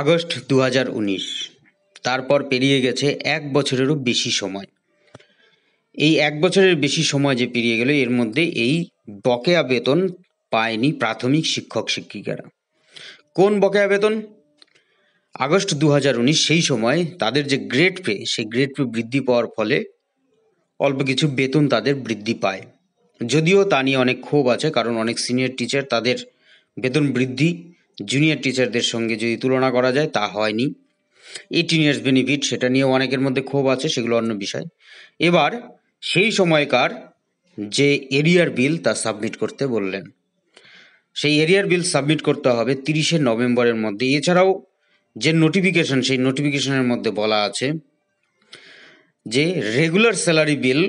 August দু তারপর পেরিয়ে গেছে এক বছরেরও বেশি সময় এই এক বছরের বেশি সময় যে পেরিয়ে গেল এর মধ্যে এই বকেয়া বেতন পায়নি প্রাথমিক শিক্ষক শিক্ষিকারা কোন বকেয়া বেতন আগস্ট দু সেই সময় তাদের যে গ্রেড পে সেই গ্রেড পে বৃদ্ধি পাওয়ার ফলে অল্প কিছু বেতন তাদের বৃদ্ধি পায় যদিও তা নিয়ে অনেক ক্ষোভ আছে কারণ অনেক সিনিয়র টিচার তাদের বেতন বৃদ্ধি জুনিয়র টিচারদের সঙ্গে যদি তুলনা করা যায় তা হয়নি এইটিন ইয়ার্স বেনিফিট সেটা নিয়েও অনেকের মধ্যে ক্ষোভ আছে সেগুলো অন্য বিষয় এবার সেই সময়কার যে এরিয়ার বিল তা সাবমিট করতে বললেন সেই এরিয়ার বিল সাবমিট করতে হবে তিরিশে নভেম্বরের মধ্যে এছাড়াও যে নোটিফিকেশন সেই নোটিফিকেশনের মধ্যে বলা আছে যে regular salary bill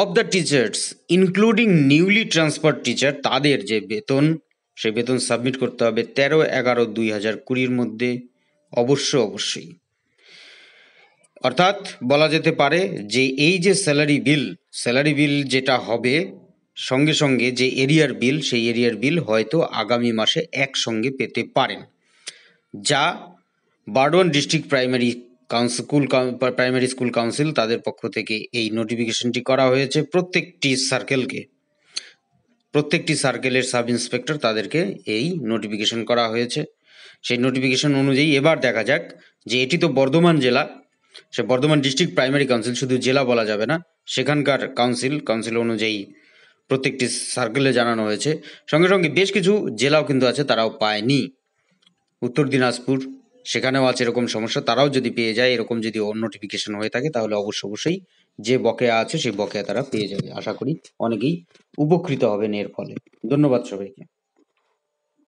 of the teachers including newly transfer teacher তাদের যে বেতন সে বেতন সাবমিট করতে হবে তেরো এগারো দুই হাজার কুড়ির মধ্যে অবশ্য অবশ্যই অর্থাৎ বলা যেতে পারে যে এই যে স্যালারি বিল স্যালারি বিল যেটা হবে সঙ্গে সঙ্গে যে এরিয়ার বিল সেই এরিয়ার বিল হয়তো আগামী মাসে একসঙ্গে পেতে পারেন যা Burdwan district primary school primary school council তাদের পক্ষ থেকে এই নোটিফিকেশনটি করা হয়েছে প্রত্যেকটি সার্কেলকে প্রত্যেকটি সার্কেলের সাব ইন্সপেক্টর তাদেরকে এই নোটিফিকেশন করা হয়েছে সেই নোটিফিকেশন অনুযায়ী এবার দেখা যাক যে এটি তো বর্ধমান জেলা সে বর্ধমান ডিস্ট্রিক্ট প্রাইমারি কাউন্সিল শুধু জেলা বলা যাবে না সেখানকার কাউন্সিল কাউন্সিল অনুযায়ী প্রত্যেকটি সার্কেলে জানানো হয়েছে সঙ্গে সঙ্গে বেশ কিছু জেলাও কিন্তু আছে তারাও পায়নি উত্তর দিনাজপুর সেখানেও আছে এরকম সমস্যা তারাও যদি পেয়ে যায় এরকম যদি নোটিফিকেশন হয়ে থাকে তাহলে অবশ্য অবশ্যই যে বকেয়া আছে সেই বকেয়া তারা পেয়ে যাবে আশা করি অনেকেই উপকৃত হবেন এর ফলে ধন্যবাদ সবাইকে